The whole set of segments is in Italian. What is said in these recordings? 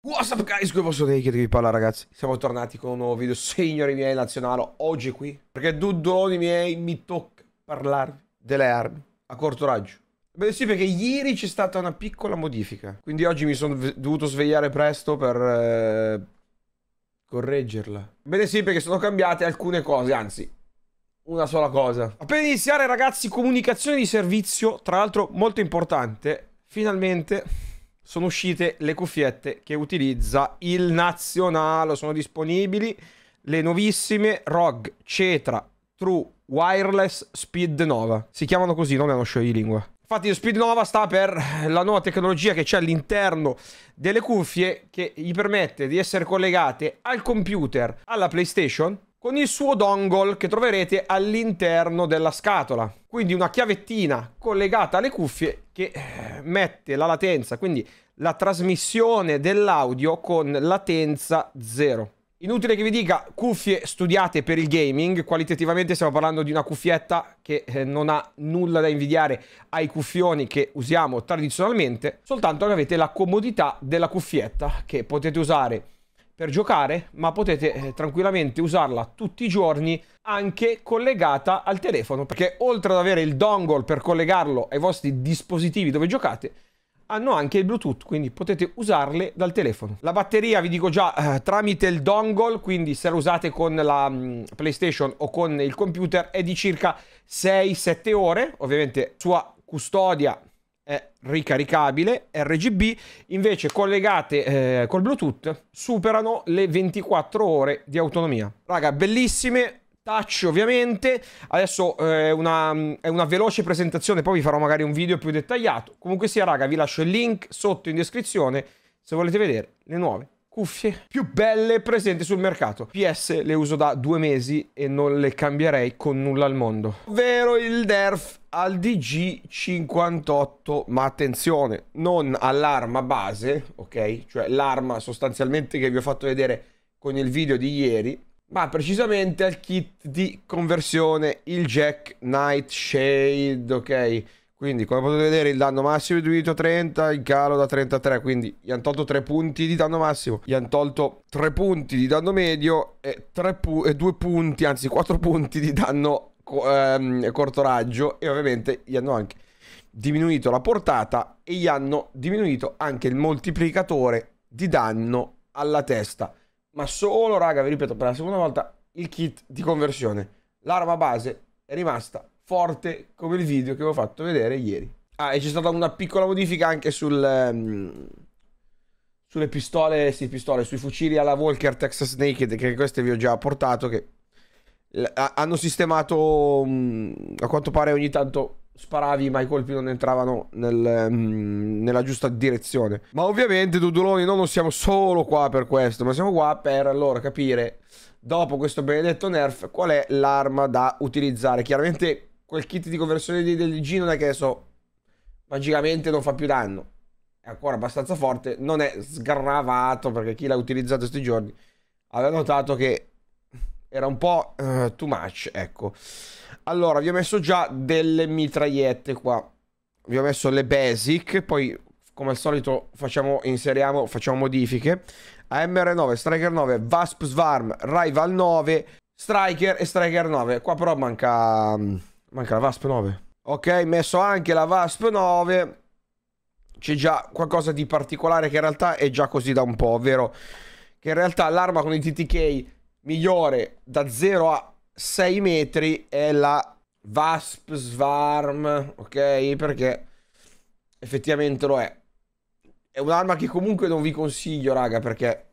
What's up guys, qui il vostro Naked vi parla ragazzi Siamo tornati con un nuovo video, signori miei nazionali, Oggi qui, perché dudoloni miei mi tocca parlarvi delle armi a corto raggio Beh sì, perché ieri c'è stata una piccola modifica Quindi oggi mi sono dovuto svegliare presto per... Eh, correggerla Bene sì, perché sono cambiate alcune cose, anzi una sola cosa Appena iniziare ragazzi, comunicazione di servizio Tra l'altro molto importante Finalmente sono uscite le cuffiette che utilizza il Nazionale, sono disponibili le nuovissime ROG Cetra True Wireless Speed Nova. Si chiamano così, non è uno di lingua. Infatti Speed Nova sta per la nuova tecnologia che c'è all'interno delle cuffie che gli permette di essere collegate al computer, alla PlayStation, con il suo dongle che troverete all'interno della scatola. Quindi una chiavettina collegata alle cuffie che eh, mette la latenza, quindi la trasmissione dell'audio con latenza zero. Inutile che vi dica cuffie studiate per il gaming, qualitativamente stiamo parlando di una cuffietta che eh, non ha nulla da invidiare ai cuffioni che usiamo tradizionalmente, soltanto che avete la comodità della cuffietta che potete usare per giocare, ma potete eh, tranquillamente usarla tutti i giorni anche collegata al telefono, perché oltre ad avere il dongle per collegarlo ai vostri dispositivi dove giocate, hanno anche il Bluetooth, quindi potete usarle dal telefono. La batteria, vi dico già, eh, tramite il dongle, quindi se la usate con la mh, mm, PlayStation o con il computer, è di circa 6-7 ore, ovviamente sua custodia è ricaricabile RGB, invece collegate eh, col Bluetooth superano le 24 ore di autonomia. Raga, bellissime, touch ovviamente, adesso eh, una, è una veloce presentazione, poi vi farò magari un video più dettagliato. Comunque sia raga, vi lascio il link sotto in descrizione se volete vedere le nuove cuffie più belle presenti sul mercato. PS le uso da due mesi e non le cambierei con nulla al mondo. Ovvero il DERF al DG58, ma attenzione, non all'arma base, ok? Cioè l'arma sostanzialmente che vi ho fatto vedere con il video di ieri, ma precisamente al kit di conversione, il Jack Nightshade, ok? Quindi, come potete vedere, il danno massimo è diminuito a 30, il calo da 33, quindi gli hanno tolto 3 punti di danno massimo, gli hanno tolto 3 punti di danno medio e, pu e 2 punti, anzi 4 punti di danno ehm, corto raggio e ovviamente gli hanno anche diminuito la portata e gli hanno diminuito anche il moltiplicatore di danno alla testa. Ma solo, raga, vi ripeto per la seconda volta, il kit di conversione. L'arma base è rimasta forte come il video che vi ho fatto vedere ieri. Ah, e c'è stata una piccola modifica anche sul... Ehm, sulle pistole, sì, pistole, sui fucili alla Walker Texas Naked, che queste vi ho già portato, che hanno sistemato mm, a quanto pare ogni tanto sparavi ma i colpi non entravano nel, mm, nella giusta direzione ma ovviamente Duduloni noi non siamo solo qua per questo ma siamo qua per allora capire dopo questo benedetto nerf qual è l'arma da utilizzare chiaramente quel kit di conversione di DLG non è che adesso magicamente non fa più danno è ancora abbastanza forte non è sgravato perché chi l'ha utilizzato questi giorni aveva notato che era un po' uh, too much, ecco. Allora, vi ho messo già delle mitragliette qua. Vi ho messo le basic, poi come al solito facciamo, inseriamo, facciamo modifiche. AMR9, Striker 9, Vasp Swarm, Rival 9, Striker e Striker 9. Qua però manca, mm, manca la Vasp 9. Ok, messo anche la Vasp 9. C'è già qualcosa di particolare che in realtà è già così da un po', ovvero che in realtà l'arma con i TTK migliore da 0 a 6 metri è la Vasp Swarm, ok? Perché effettivamente lo è. È un'arma che comunque non vi consiglio, raga, perché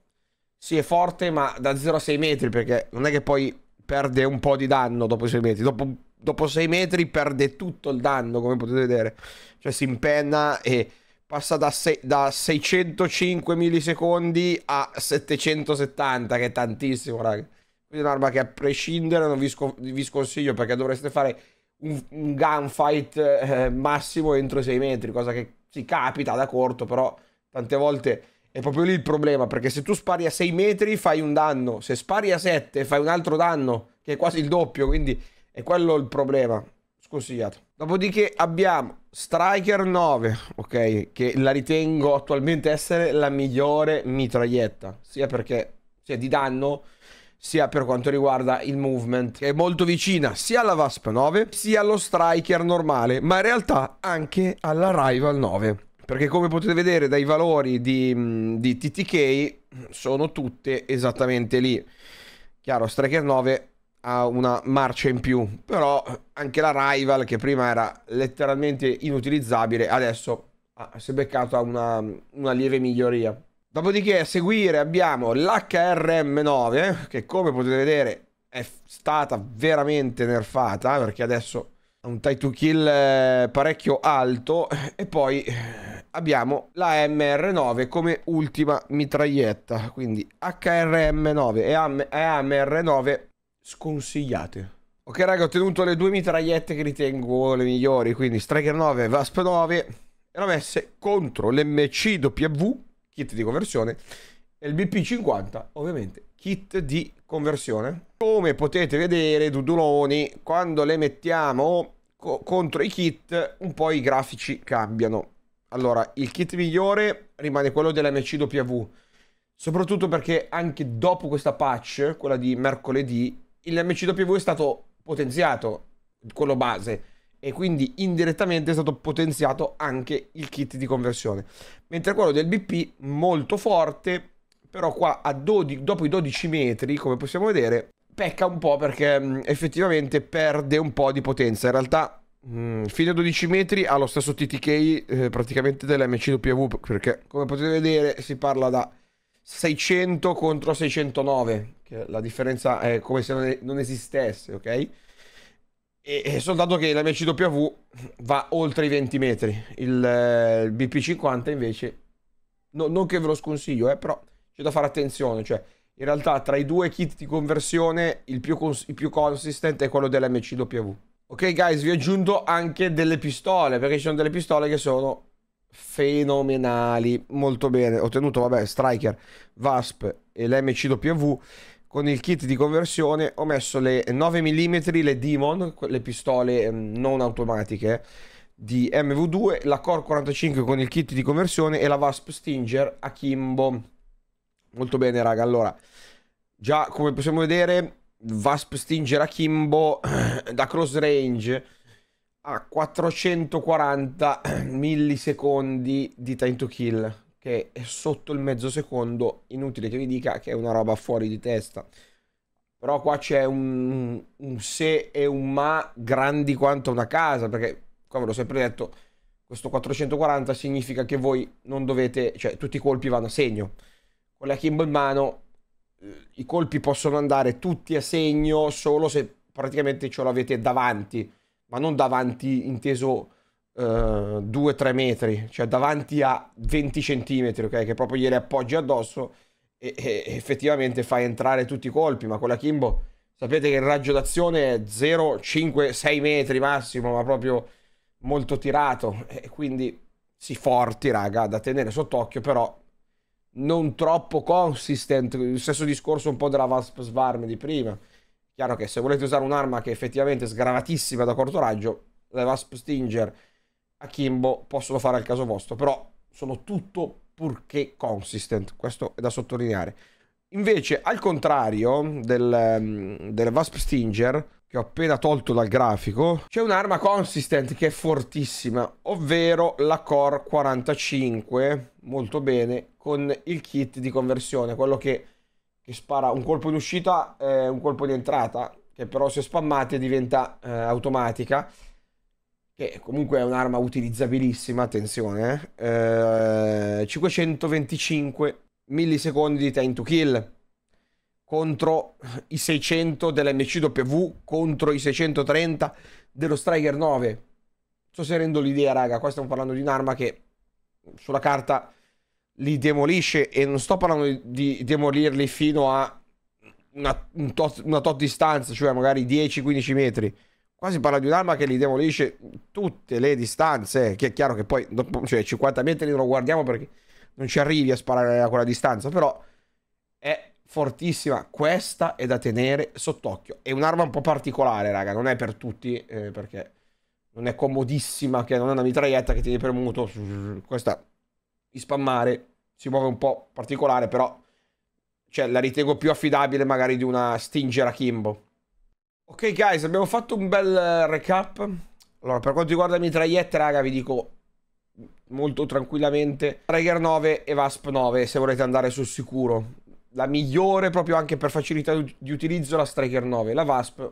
sì, è forte, ma da 0 a 6 metri, perché non è che poi perde un po' di danno dopo 6 metri. Dopo, dopo 6 metri perde tutto il danno, come potete vedere. Cioè si impenna e passa da, se, da 605 millisecondi a 770, che è tantissimo, raga. Quindi è un'arma che a prescindere non vi, sco vi sconsiglio perché dovreste fare un, un gunfight eh, massimo entro i 6 metri, cosa che si capita da corto, però tante volte è proprio lì il problema, perché se tu spari a 6 metri fai un danno, se spari a 7 fai un altro danno, che è quasi il doppio, quindi è quello il problema sconsigliato. Dopodiché abbiamo Striker 9, ok, che la ritengo attualmente essere la migliore mitraglietta, sia perché sia di danno sia per quanto riguarda il movement, che è molto vicina sia alla VASP 9 sia allo Striker normale, ma in realtà anche alla Rival 9. Perché come potete vedere dai valori di, mm, di TTK sono tutte esattamente lì. Chiaro, Striker 9 ha una marcia in più, però anche la Rival che prima era letteralmente inutilizzabile, adesso ah, si è beccata una, una lieve miglioria. Dopodiché a seguire abbiamo l'HRM9 eh, che come potete vedere è stata veramente nerfata perché adesso ha un tie to kill eh, parecchio alto e poi eh, abbiamo la MR9 come ultima mitraglietta quindi HRM9 e AMR9 sconsigliate. Ok raga, ho tenuto le due mitragliette che ritengo le migliori, quindi Striker 9 e Vasp 9 erano messe contro l'MCW, kit di conversione, e il BP50, ovviamente, kit di conversione. Come potete vedere, duduloni, quando le mettiamo co contro i kit, un po' i grafici cambiano. Allora, il kit migliore rimane quello dell'MCW, soprattutto perché anche dopo questa patch, quella di mercoledì, il MCW è stato potenziato, quello base, e quindi indirettamente è stato potenziato anche il kit di conversione. Mentre quello del BP molto forte, però qua dopo i 12 metri, come possiamo vedere, pecca un po' perché mm, effettivamente perde un po' di potenza. In realtà mh, mm, fino a 12 metri ha lo stesso TTK eh, praticamente dell'MCW perché come potete vedere si parla da 600 contro 609, che la differenza è come se non esistesse, ok? E, e soltanto che la mia CW va oltre i 20 metri, il, il BP50 invece, no, non che ve lo sconsiglio, eh, però c'è da fare attenzione, cioè in realtà tra i due kit di conversione il più, cons- il più consistent è quello dell'MCW. Ok guys, vi ho aggiunto anche delle pistole, perché ci sono delle pistole che sono fenomenali. Molto bene, ottenuto, vabbè, Striker, Vasp e l'MCW. Con il kit di conversione ho messo le 9 mm, le Demon, le pistole ehm, non automatiche di MV2, la Core 45 con il kit di conversione e la Vasp Stinger a Kimbo. Molto bene, raga. Allora, già come possiamo vedere, Vasp Stinger a Kimbo da cross range a 440 millisecondi di time to kill che è sotto il mezzo secondo inutile che vi dica che è una roba fuori di testa però qua c'è un, un, se e un ma grandi quanto una casa perché come l'ho sempre detto questo 440 significa che voi non dovete cioè tutti i colpi vanno a segno con la Kimbo in mano eh, i colpi possono andare tutti a segno solo se praticamente ce l'avete davanti ma non davanti inteso 2-3 eh, metri, cioè davanti a 20 centimetri, ok? Che proprio gliele appoggi addosso e, e effettivamente fai entrare tutti i colpi, ma con la Kimbo sapete che il raggio d'azione è 0, 5, 6 metri massimo, ma proprio molto tirato, e quindi si forti, raga, da tenere sott'occhio, però non troppo consistent, il stesso discorso un po' della Vasp Svarm di prima Chiaro che se volete usare un'arma che è effettivamente sgravatissima da corto raggio, le Vasp Stinger a Kimbo possono fare al caso vostro, però sono tutto purché consistent, questo è da sottolineare. Invece, al contrario del, mm, del Vasp Stinger, che ho appena tolto dal grafico, c'è un'arma consistent che è fortissima, ovvero la Core 45, molto bene, con il kit di conversione, quello che che spara un colpo in uscita e eh, un colpo di entrata, che però se spammate diventa eh, automatica, che comunque è un'arma utilizzabilissima, attenzione, eh. Eh, 525 millisecondi di time to kill contro i 600 dell'MCW contro i 630 dello Striker 9. Non so se rendo l'idea, raga, qua stiamo parlando di un'arma che sulla carta li demolisce e non sto parlando di demolirli fino a una, un tot, una tot distanza, cioè magari 10-15 metri. Qua si parla di un'arma che li demolisce tutte le distanze, eh, che è chiaro che poi dopo, cioè, 50 metri non lo guardiamo perché non ci arrivi a sparare a quella distanza, però è fortissima, questa è da tenere sott'occhio. È un'arma un po' particolare, raga, non è per tutti, eh, perché non è comodissima, che non è una mitraglietta che tieni premuto, questa di spammare. Si muove un po' particolare, però cioè, la ritengo più affidabile magari di una Stinger Akimbo. Ok guys, abbiamo fatto un bel eh, recap. Allora, per quanto riguarda le mitragliette, raga, vi dico molto tranquillamente Traeger 9 e Vasp 9 se volete andare sul sicuro. La migliore proprio anche per facilità di utilizzo la Striker 9, la Vasp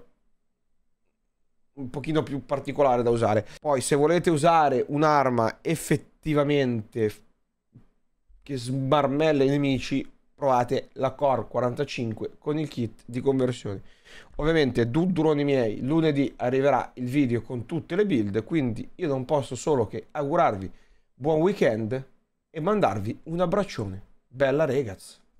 un pochino più particolare da usare. Poi se volete usare un'arma effettivamente che smarmella i nemici, provate la Core 45 con il kit di conversione. Ovviamente, duduroni miei, lunedì arriverà il video con tutte le build, quindi io non posso solo che augurarvi buon weekend e mandarvi un abbraccione. Bella ragazzi!